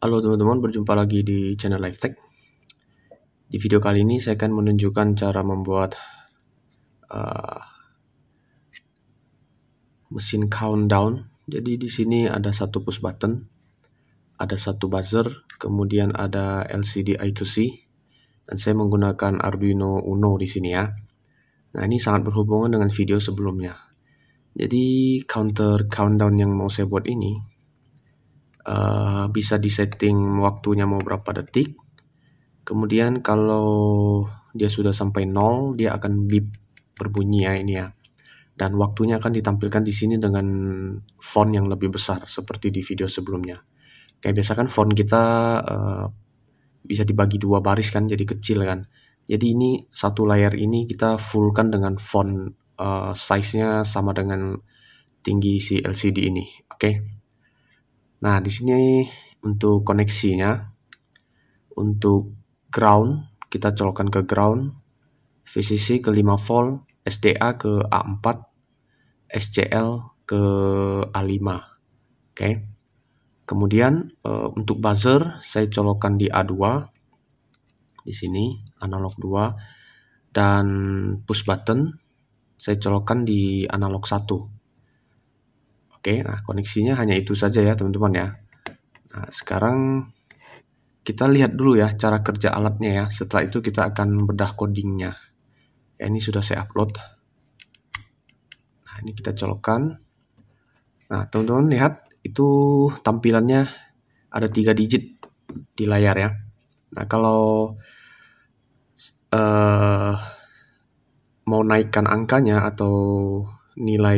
Halo teman-teman, berjumpa lagi di channel Tech. Di video kali ini saya akan menunjukkan cara membuat uh, mesin countdown. Jadi di sini ada satu push button, ada satu buzzer, kemudian ada LCD I2C, dan saya menggunakan Arduino Uno di sini ya. Nah ini sangat berhubungan dengan video sebelumnya. Jadi counter countdown yang mau saya buat ini uh, bisa setting waktunya mau berapa detik. Kemudian kalau dia sudah sampai nol, dia akan beep berbunyi ya ini ya. Dan waktunya akan ditampilkan di sini dengan font yang lebih besar seperti di video sebelumnya. Kayak biasa kan font kita uh, bisa dibagi dua baris kan jadi kecil kan. Jadi ini satu layar ini kita fullkan dengan font uh, size-nya sama dengan tinggi si LCD ini. Oke. Okay? Nah, di sini untuk koneksinya untuk ground kita colokkan ke ground, VCC ke 5 volt, SDA ke A4, SCL ke A5. Oke. Okay. Kemudian uh, untuk buzzer saya colokkan di A2. Di sini analog 2 dan push button saya colokkan di analog 1. Oke, nah koneksinya hanya itu saja ya teman-teman ya. Nah, sekarang kita lihat dulu ya cara kerja alatnya ya. Setelah itu kita akan bedah codingnya. Ya, ini sudah saya upload. Nah, ini kita colokan. Nah, teman-teman lihat itu tampilannya ada tiga digit di layar ya. Nah, kalau uh, mau naikkan angkanya atau nilai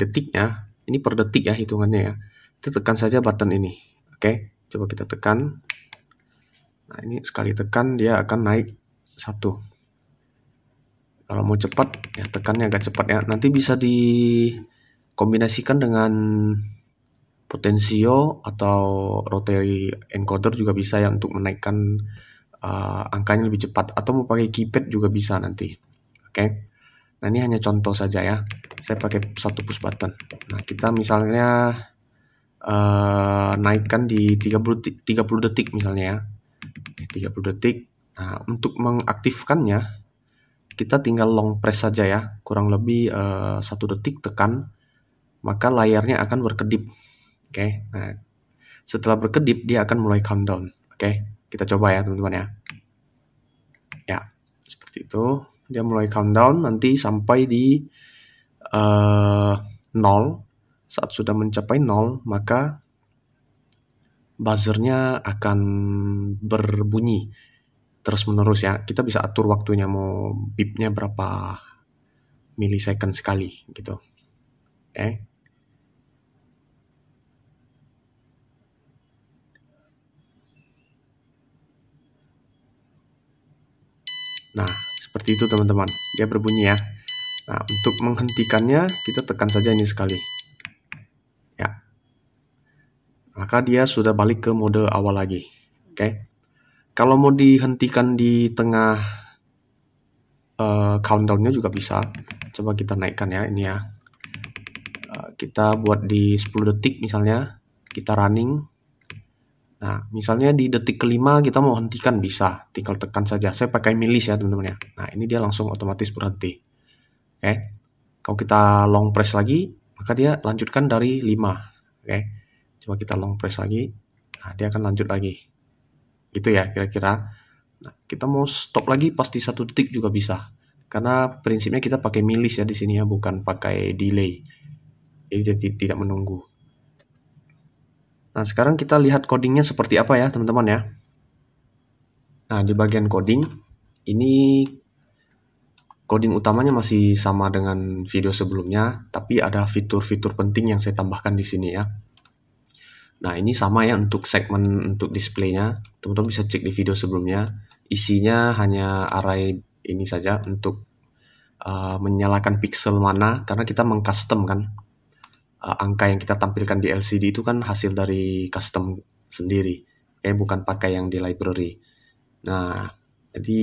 detiknya ini per detik ya hitungannya ya kita tekan saja button ini oke coba kita tekan nah ini sekali tekan dia akan naik satu kalau mau cepat ya tekannya agak cepat ya nanti bisa dikombinasikan dengan potensio atau rotary encoder juga bisa ya untuk menaikkan uh, angkanya lebih cepat atau mau pakai keypad juga bisa nanti oke okay? Nah, ini hanya contoh saja ya. Saya pakai satu push button. Nah, kita misalnya uh, naikkan di 30 detik, 30 detik misalnya ya. 30 detik. Nah, untuk mengaktifkannya kita tinggal long press saja ya. Kurang lebih eh, satu uh, detik tekan maka layarnya akan berkedip. Oke. Okay? Nah, setelah berkedip dia akan mulai countdown. Oke. Okay? Kita coba ya, teman-teman ya. Ya, seperti itu dia mulai countdown nanti sampai di uh, eh, 0 saat sudah mencapai 0 maka buzzernya akan berbunyi terus menerus ya kita bisa atur waktunya mau beepnya berapa milisecond sekali gitu eh okay. Nah, seperti itu teman-teman. Dia berbunyi ya. Nah, untuk menghentikannya, kita tekan saja ini sekali. Ya. Maka dia sudah balik ke mode awal lagi. Oke. Kalau mau dihentikan di tengah uh, countdownnya juga bisa. Coba kita naikkan ya, ini ya. Uh, kita buat di 10 detik misalnya. Kita running. Nah, misalnya di detik kelima kita mau hentikan bisa, tinggal tekan saja. Saya pakai milis ya teman-teman ya. Nah, ini dia langsung otomatis berhenti. Oke. Okay. Kalau kita long press lagi, maka dia lanjutkan dari 5. Oke. Okay. Coba kita long press lagi. Nah, dia akan lanjut lagi. Gitu ya kira-kira. Nah, kita mau stop lagi pasti satu detik juga bisa. Karena prinsipnya kita pakai milis ya di sini ya, bukan pakai delay. Jadi tidak menunggu. Nah, sekarang kita lihat codingnya seperti apa ya, teman-teman ya. Nah, di bagian coding, ini coding utamanya masih sama dengan video sebelumnya, tapi ada fitur-fitur penting yang saya tambahkan di sini ya. Nah, ini sama ya untuk segmen untuk displaynya. Teman-teman bisa cek di video sebelumnya. Isinya hanya array ini saja untuk uh, menyalakan pixel mana, karena kita mengcustom kan uh, angka yang kita tampilkan di LCD itu kan hasil dari custom sendiri, kayak bukan pakai yang di library. Nah, jadi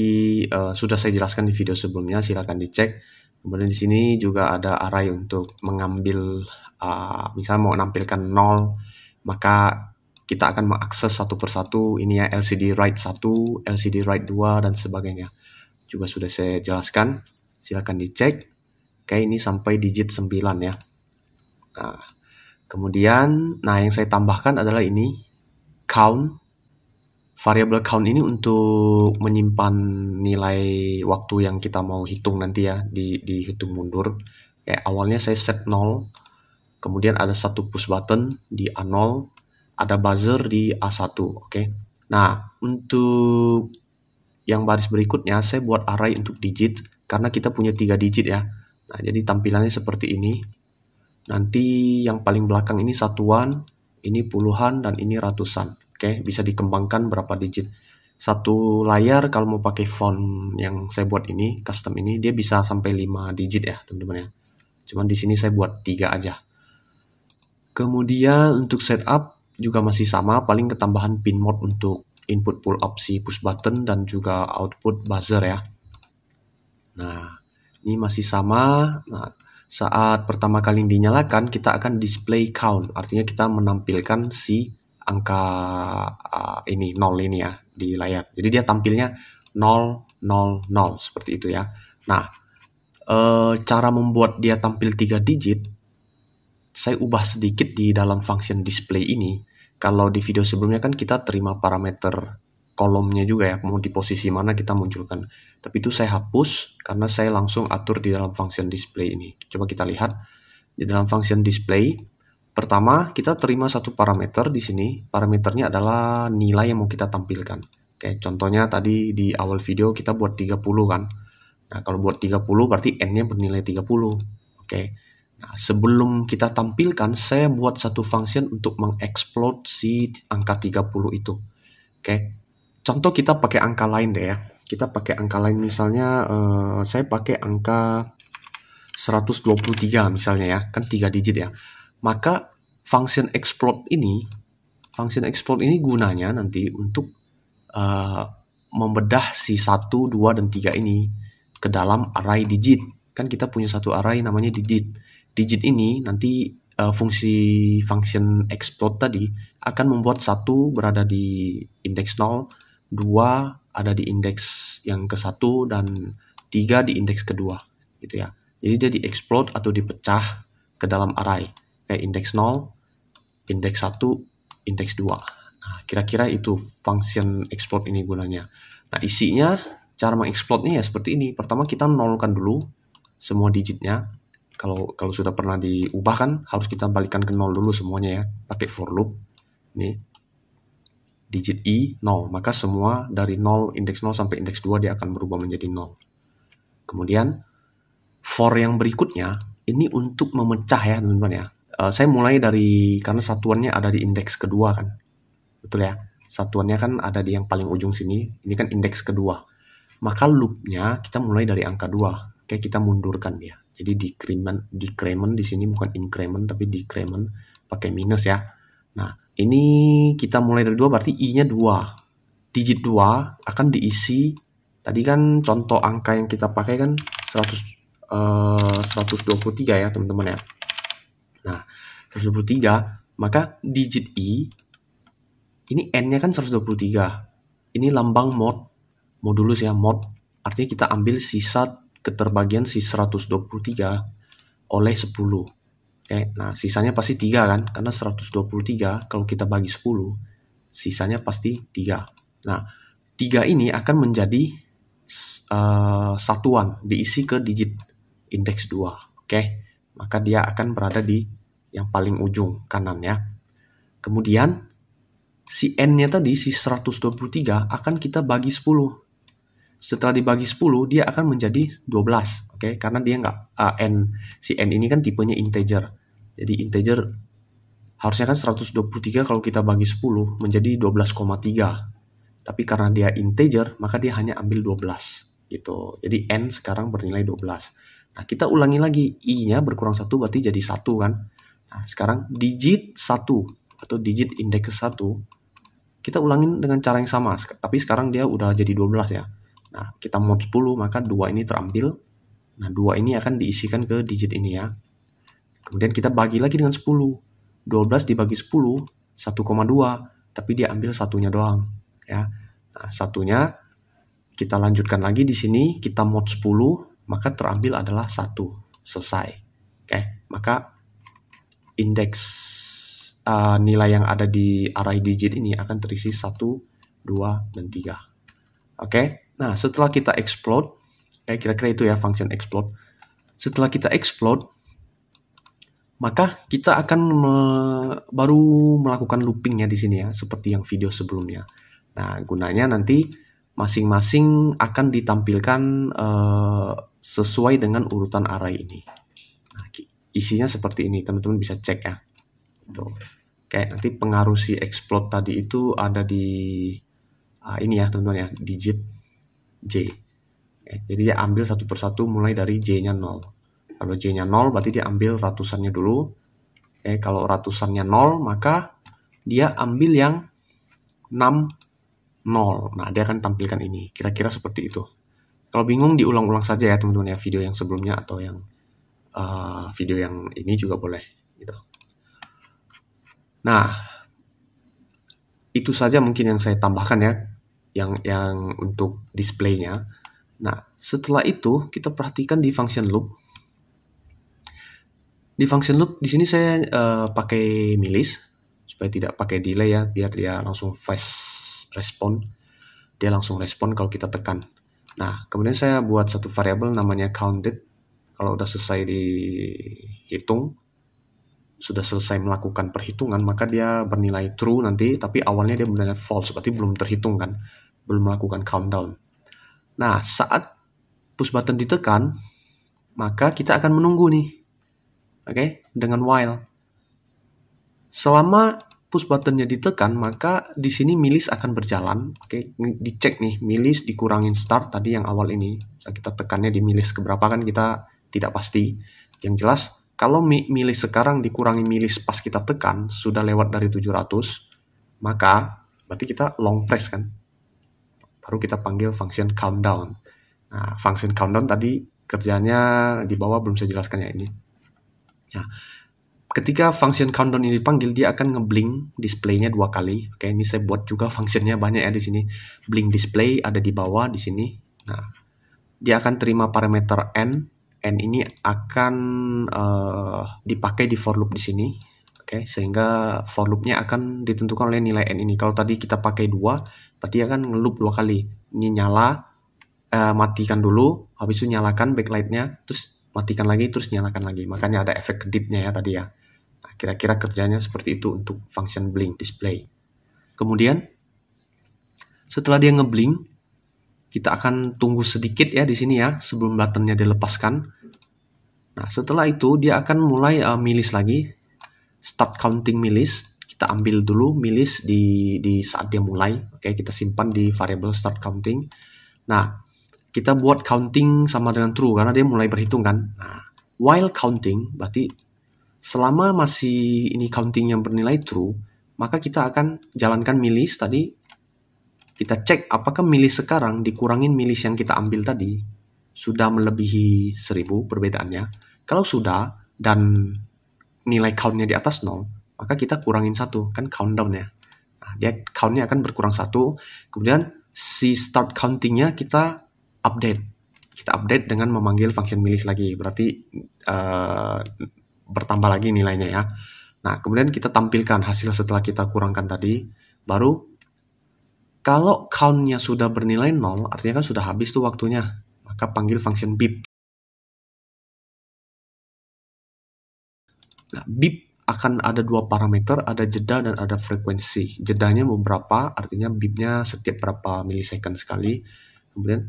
uh, sudah saya jelaskan di video sebelumnya, silahkan dicek. Kemudian di sini juga ada array untuk mengambil, uh, eh, misalnya mau nampilkan 0, maka kita akan mengakses satu persatu ini ya LCD write 1, LCD write 2 dan sebagainya. Juga sudah saya jelaskan, silahkan dicek. Oke, ini sampai digit 9 ya. Nah, kemudian, nah yang saya tambahkan adalah ini count. Variable count ini untuk menyimpan nilai waktu yang kita mau hitung nanti ya di hitung mundur. Kayak awalnya saya set 0, kemudian ada satu push button di A0, ada buzzer di A1, oke. Okay? Nah, untuk yang baris berikutnya saya buat array untuk digit karena kita punya tiga digit ya. Nah, jadi tampilannya seperti ini. Nanti yang paling belakang ini satuan, ini puluhan, dan ini ratusan. Oke, bisa dikembangkan berapa digit. Satu layar kalau mau pakai font yang saya buat ini, custom ini, dia bisa sampai 5 digit ya teman-teman ya. Cuman di sini saya buat 3 aja. Kemudian untuk setup juga masih sama, paling ketambahan pin mode untuk input pull up si push button dan juga output buzzer ya. Nah, ini masih sama. Nah, saat pertama kali dinyalakan kita akan display count artinya kita menampilkan si angka uh, ini nol ini ya di layar jadi dia tampilnya 0 0 0 seperti itu ya nah e, cara membuat dia tampil tiga digit saya ubah sedikit di dalam function display ini kalau di video sebelumnya kan kita terima parameter kolomnya juga ya, mau di posisi mana kita munculkan. Tapi itu saya hapus karena saya langsung atur di dalam function display ini. Coba kita lihat di dalam function display. Pertama, kita terima satu parameter di sini. Parameternya adalah nilai yang mau kita tampilkan. Oke, contohnya tadi di awal video kita buat 30 kan. Nah, kalau buat 30 berarti n-nya bernilai 30. Oke. Nah, sebelum kita tampilkan, saya buat satu function untuk mengeksploit si angka 30 itu. Oke contoh kita pakai angka lain deh ya. Kita pakai angka lain misalnya uh, saya pakai angka 123 misalnya ya, kan 3 digit ya. Maka function explode ini function explode ini gunanya nanti untuk uh, membedah si 1, 2 dan 3 ini ke dalam array digit. Kan kita punya satu array namanya digit. Digit ini nanti uh, fungsi function explode tadi akan membuat satu berada di indeks 0 2 ada di indeks yang ke-1 dan 3 di indeks kedua gitu ya. Jadi dia di-explode atau dipecah ke dalam array kayak indeks 0, indeks 1, indeks 2. Nah, kira-kira itu function explode ini gunanya. Nah, isinya cara mengexplode-nya ya seperti ini. Pertama kita nolkan dulu semua digitnya. Kalau kalau sudah pernah diubah kan harus kita balikkan ke nol dulu semuanya ya, pakai for loop. Nih digit i 0, maka semua dari 0 indeks 0 sampai indeks 2 dia akan berubah menjadi 0. Kemudian for yang berikutnya ini untuk memecah ya teman-teman ya. Uh, saya mulai dari karena satuannya ada di indeks kedua kan. Betul ya? Satuannya kan ada di yang paling ujung sini. Ini kan indeks kedua. Maka loopnya kita mulai dari angka 2. Oke, kita mundurkan dia. Jadi decrement decrement di sini bukan increment tapi decrement pakai minus ya Nah, ini kita mulai dari 2 berarti i-nya 2. Digit 2 akan diisi tadi kan contoh angka yang kita pakai kan 100 uh, 123 ya, teman-teman ya. Nah, 123, maka digit i ini n-nya kan 123. Ini lambang mod modulus ya, mod. Artinya kita ambil sisa keterbagian si 123 oleh 10. Okay. Eh, nah sisanya pasti 3 kan karena 123 kalau kita bagi 10 sisanya pasti 3 nah 3 ini akan menjadi uh, satuan diisi ke digit indeks 2 oke okay? maka dia akan berada di yang paling ujung kanan ya kemudian si n-nya tadi si 123 akan kita bagi 10 setelah dibagi 10 dia akan menjadi 12 oke okay? karena dia nggak uh, n si n ini kan tipenya integer jadi integer harusnya kan 123 kalau kita bagi 10 menjadi 12,3. Tapi karena dia integer, maka dia hanya ambil 12 gitu. Jadi n sekarang bernilai 12. Nah, kita ulangi lagi i-nya berkurang 1 berarti jadi 1 kan. Nah, sekarang digit 1 atau digit indeks 1 kita ulangin dengan cara yang sama, tapi sekarang dia udah jadi 12 ya. Nah, kita mod 10 maka 2 ini terambil. Nah, 2 ini akan diisikan ke digit ini ya. Kemudian kita bagi lagi dengan 10. 12 dibagi 10, 1,2, tapi dia ambil satunya doang. Ya. Nah, satunya kita lanjutkan lagi di sini, kita mod 10, maka terambil adalah 1. Selesai. Oke, maka indeks uh, nilai yang ada di array digit ini akan terisi 1, 2, dan 3. Oke, nah setelah kita explode, kira eh, kira-kira itu ya function explode. Setelah kita explode, maka kita akan me baru melakukan loopingnya di sini ya seperti yang video sebelumnya. Nah, gunanya nanti masing-masing akan ditampilkan e sesuai dengan urutan array ini. Nah, isinya seperti ini, teman-teman bisa cek ya. itu Kayak nanti pengaruh si explode tadi itu ada di uh, ini ya, teman-teman ya, digit J. jadi dia ambil satu persatu mulai dari J-nya 0. Kalau J-nya 0 berarti dia ambil ratusannya dulu. Oke, eh, kalau ratusannya 0 maka dia ambil yang 6 0. Nah, dia akan tampilkan ini. Kira-kira seperti itu. Kalau bingung diulang-ulang saja ya teman-teman ya video yang sebelumnya atau yang uh, video yang ini juga boleh gitu. Nah, itu saja mungkin yang saya tambahkan ya yang yang untuk displaynya. Nah, setelah itu kita perhatikan di function loop di function loop di sini saya uh, pakai milis supaya tidak pakai delay ya, biar dia langsung fast respon. Dia langsung respon kalau kita tekan. Nah, kemudian saya buat satu variabel namanya counted. Kalau udah selesai dihitung, sudah selesai melakukan perhitungan, maka dia bernilai true nanti, tapi awalnya dia bernilai false, berarti belum terhitung kan, belum melakukan countdown. Nah, saat push button ditekan, maka kita akan menunggu nih Oke, okay? dengan while. Selama push buttonnya ditekan, maka di sini milis akan berjalan. Oke, okay? dicek nih, milis dikurangin start tadi yang awal ini. Misalnya kita tekannya di milis keberapa kan kita tidak pasti. Yang jelas, kalau milis sekarang dikurangi milis pas kita tekan, sudah lewat dari 700, maka berarti kita long press kan. Baru kita panggil function countdown. Nah, function countdown tadi kerjanya di bawah belum saya jelaskan ya ini. Nah, ketika function countdown ini dipanggil, dia akan ngeblink displaynya dua kali. Oke, ini saya buat juga functionnya banyak ya di sini. Blink display ada di bawah di sini. Nah, dia akan terima parameter n. N ini akan uh, dipakai di for loop di sini. Oke, sehingga for loop-nya akan ditentukan oleh nilai n ini. Kalau tadi kita pakai dua, berarti akan ngeloop dua kali. Ini nyala, uh, matikan dulu, habis itu nyalakan backlight-nya, terus matikan lagi terus nyalakan lagi. Makanya ada efek kedipnya ya tadi ya. Nah, kira-kira kerjanya seperti itu untuk function blink display. Kemudian setelah dia ngeblink, kita akan tunggu sedikit ya di sini ya sebelum buttonnya dilepaskan. Nah, setelah itu dia akan mulai uh, milis lagi. Start counting milis. Kita ambil dulu milis di di saat dia mulai. Oke, kita simpan di variable start counting. Nah, kita buat counting sama dengan true karena dia mulai berhitung kan. Nah, while counting berarti selama masih ini counting yang bernilai true, maka kita akan jalankan milis tadi. Kita cek apakah milis sekarang dikurangin milis yang kita ambil tadi sudah melebihi 1000 perbedaannya. Kalau sudah dan nilai countnya di atas 0, maka kita kurangin satu kan countdown ya. Nah, dia countnya akan berkurang satu. Kemudian si start countingnya kita update. Kita update dengan memanggil function milis lagi, berarti uh, bertambah lagi nilainya ya. Nah, kemudian kita tampilkan hasil setelah kita kurangkan tadi, baru kalau count-nya sudah bernilai 0, artinya kan sudah habis tuh waktunya, maka panggil function beep Nah, beep akan ada dua parameter, ada jeda dan ada frekuensi. Jedanya beberapa, artinya bipnya setiap berapa milisecond sekali. Kemudian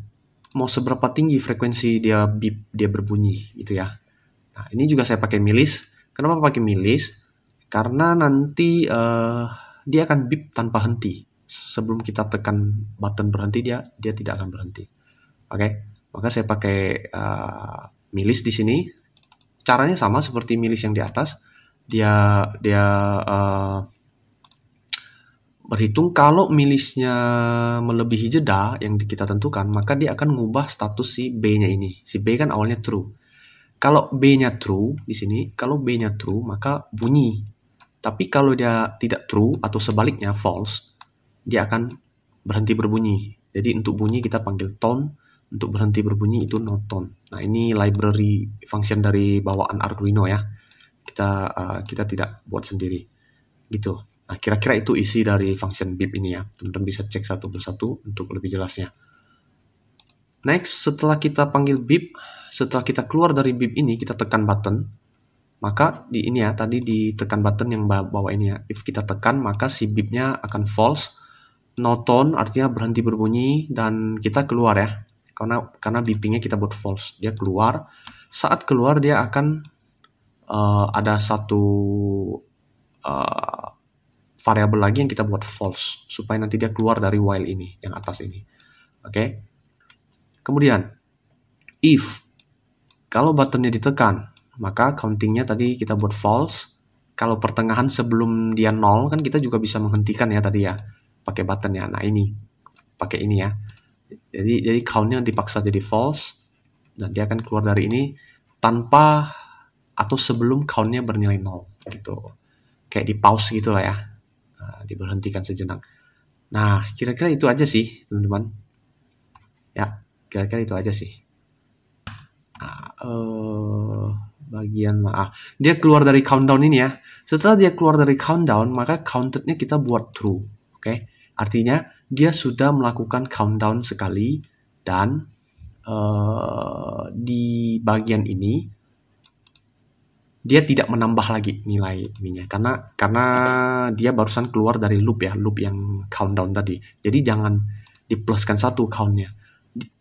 mau seberapa tinggi frekuensi dia beep dia berbunyi itu ya. Nah, ini juga saya pakai milis. Kenapa pakai milis? Karena nanti uh, dia akan beep tanpa henti. Sebelum kita tekan button berhenti dia dia tidak akan berhenti. Oke. Okay? Maka saya pakai uh, milis di sini. Caranya sama seperti milis yang di atas. Dia dia uh, berhitung kalau milisnya melebihi jeda yang kita tentukan, maka dia akan mengubah status si B-nya ini. Si B kan awalnya true. Kalau B-nya true di sini, kalau B-nya true maka bunyi. Tapi kalau dia tidak true atau sebaliknya false, dia akan berhenti berbunyi. Jadi untuk bunyi kita panggil tone, untuk berhenti berbunyi itu no tone. Nah, ini library function dari bawaan Arduino ya. Kita uh, kita tidak buat sendiri. Gitu nah kira-kira itu isi dari function beep ini ya. Teman-teman bisa cek satu persatu untuk lebih jelasnya. Next, setelah kita panggil beep setelah kita keluar dari beep ini, kita tekan button. Maka di ini ya, tadi ditekan button yang bawah ini ya. If kita tekan, maka si beep-nya akan false. No tone artinya berhenti berbunyi dan kita keluar ya. Karena karena beeping-nya kita buat false. Dia keluar. Saat keluar dia akan uh, ada satu uh, variabel lagi yang kita buat false supaya nanti dia keluar dari while ini yang atas ini. Oke. Okay? Kemudian if kalau buttonnya ditekan, maka countingnya tadi kita buat false. Kalau pertengahan sebelum dia nol kan kita juga bisa menghentikan ya tadi ya pakai button ya. Nah ini pakai ini ya. Jadi jadi countnya dipaksa jadi false dan dia akan keluar dari ini tanpa atau sebelum countnya bernilai nol gitu. Kayak di pause gitulah ya. Nah, diberhentikan sejenak. Nah, kira-kira itu aja sih, teman-teman. Ya, kira-kira itu aja sih. Nah, uh, bagian ah, dia keluar dari countdown ini ya. Setelah dia keluar dari countdown, maka countednya kita buat true. Oke, okay? artinya dia sudah melakukan countdown sekali dan uh, di bagian ini dia tidak menambah lagi nilai ininya karena karena dia barusan keluar dari loop ya loop yang countdown tadi jadi jangan dipluskan satu countnya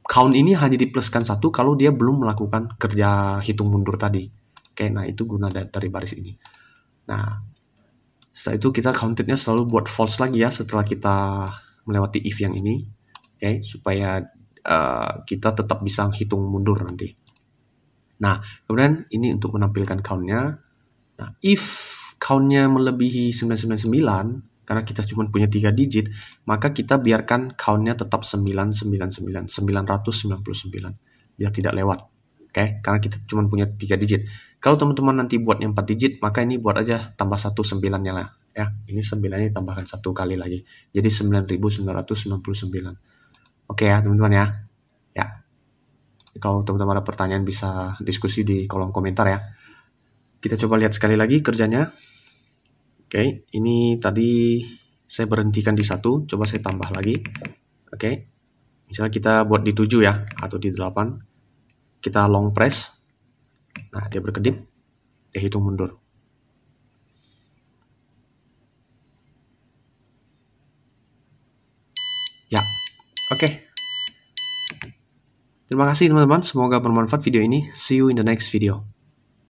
count ini hanya dipluskan satu kalau dia belum melakukan kerja hitung mundur tadi oke nah itu guna dari baris ini nah setelah itu kita countednya selalu buat false lagi ya setelah kita melewati if yang ini oke supaya uh, kita tetap bisa hitung mundur nanti Nah, kemudian ini untuk menampilkan count Nah, if count melebihi 999, karena kita cuma punya 3 digit, maka kita biarkan count tetap 999, 999, biar tidak lewat. Oke, okay? karena kita cuma punya 3 digit. Kalau teman-teman nanti buatnya 4 digit, maka ini buat aja tambah 1 9-nya lah. Ya, ini 9-nya ditambahkan 1 kali lagi. Jadi 9999. Oke okay ya, teman-teman ya kalau teman-teman ada pertanyaan bisa diskusi di kolom komentar ya. Kita coba lihat sekali lagi kerjanya. Oke, ini tadi saya berhentikan di satu, coba saya tambah lagi. Oke, misalnya kita buat di 7 ya, atau di delapan, Kita long press. Nah, dia berkedip, dia hitung mundur. Terima kasih teman-teman, semoga bermanfaat video ini. See you in the next video.